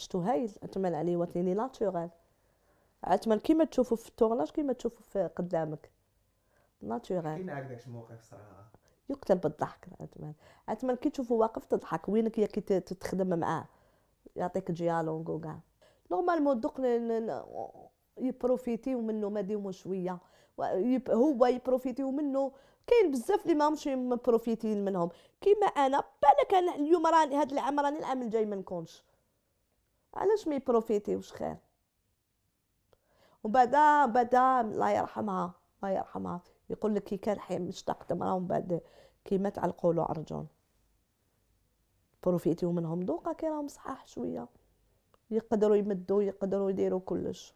شتو هايل انتما عليه وطني ناتوريل الثمن كيما تشوفو في التورناج كيما تشوفو في قدامك ناتوريل كاين شي الموقف صراحه يقتل بالضحك الثمن الثمن كي تشوفو واقف تضحك وينك يا كي تخدم معاه يعطيك ديالونغ وكاع نورمالمون دوك يبروفيتيو منه ما ديمو شويه هو يبروفيتيو منه كاين بزاف اللي ماهمش مبروفيتين منهم كيما انا بالك انا اليوم راني هذا العام راني العام الجاي ما نكونش علاش ما يبروفيتيوش خير وبعدا بعدا الله يرحمها الله يرحمها يقول لك كي كان حي مشتاق مراه ومن بعد كي مات على له عرجون بروفيتيو منهم دوقا كي راهم صحاح شويه يقدروا يمدوا يقدروا يديروا كلش